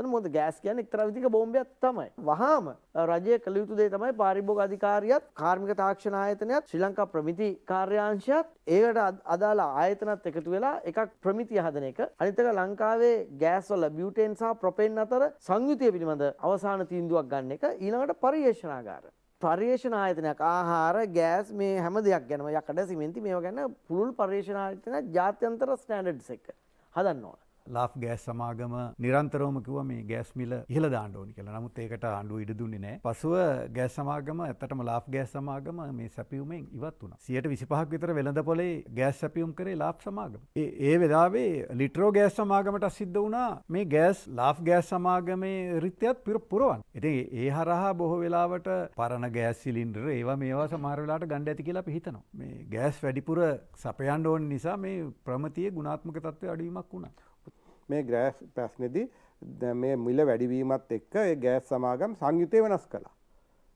එතන මොකද ගෑස් කියන්නේ එක්තරා විදිහක බෝම්බයක් තමයි. වහාම රජය කළ යුතු දේ තමයි පාරිභෝගික අධිකාරියත් කාර්මික තාක්ෂණ ආයතනයත් ශ්‍රී ලංකා ප්‍රමිති කාර්යාංශයත් ඒකට අදාළ ආයතනත් එකතු වෙලා එකක් ප්‍රමිතිය හදන එක. අනිත් එක ලංකාවේ ගෑස් වල බියුටේන් සහ ප්‍රොපේන් අතර සංයුතිය පිළිබඳ අවසාන තීන්දුවක් ගන්න එක ඊළඟට පරිේශනාගාර. පර්යේෂණ ආයතනයක් ආහාර ගෑස් මේ හැම දෙයක් ගැනම යකඩ සිමෙන්ති මේවා ගැන පුළුල් පර්යේෂණ ආයතන ජාත්‍යන්තර ස්ටෑන්ඩඩ්ස් එක හදන්න ඕන. ලාෆ් ගෑස් සමාගම නිරන්තරෝම කිව මේ ගෑස් මිල ඉහල දාණ්ඩෝනි කියලා නමුත් ඒකට ආණ්ඩුව ඉඩ දුන්නේ නෑ පසුව ගෑස් සමාගම ඇත්තටම ලාෆ් ගෑස් සමාගම මේ සැපියුමෙන් ඉවත් වුණා සියට විසිපහක් විතර වෙළඳ පොලේ ගෑස් සැපියුම් කරේ ලාප් සමාගම ඒ වෙලාවේ ලිටරෝ ගෑස් සමාගමට සිද්ධ වුණා මේ ගෑස් ලාෆ් ගෑස් සමාගමේ රිත්‍යයත් පිර පුරුවන් එති ඒ හරහා බොහෝ වෙලාවට පරණ ගෑස් සිලින්ඩර ඒවා මේවා සමාරවෙලාට ගණ්ඩ ඇති කියලා පිහිතනවා. මේ ගෑස් වැඩිපුර සපයන්ඩෝන් නිසා මේ ප්‍රමතිය ගුණාත්මක තත්ත්ව අඩුවීමක් වුණා. මේ ග්‍රෑස් ප්‍රශ්නෙදී මේ මිල වැඩිවීමත් එක්ක ඒ ගෑස් සමාගම් සංයුතය වෙනස් කළා.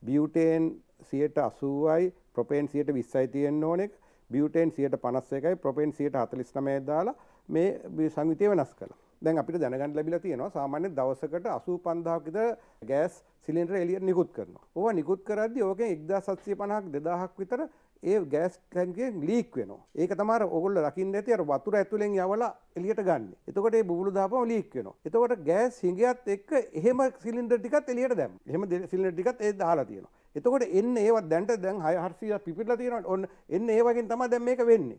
බියුටේන් 80යි ප්‍රොපේන් 20යි තියෙන්න ඕන එක බියුටේන් 51යි ප්‍රොපේන් 49යි දාලා මේ සංයුතය වෙනස් කළා. දැන් අපිට දැනගන්න ලැබිලා තියෙනවා සාමාන්‍ය දවසකට 85000ක විතර ගෑස් සිලින්ඩර් එළියට නිකුත් කරනවා. ඕවා නිකුත් කරද්දී ඕකෙන් 1750ක් 2000ක් විතර ඒ ගෑස් ටැන්කියෙන් ලීක් වෙනවා. ඒක තමයි ඔයගොල්ලෝ රකින්න ඇති අර වතුර ඇතුලෙන් යවලා එළියට ගන්න. එතකොට ඒ බුබුලු දාපම ලීක් වෙනවා. එතකොට ගෑස් හිඟයත් එක්ක එහෙම සිලින්ඩර් ටිකත් එළියට දැම්මා. එහෙම සිලින්ඩර් ටිකත් ඒ දාලා තියෙනවා. එතකොට එන්න ඒවත් දැන්ට දැන් 600 පිපිරලා තියෙනවා. ඔන්න එන්න ඒ වගේ තමයි දැන් මේක වෙන්නේ.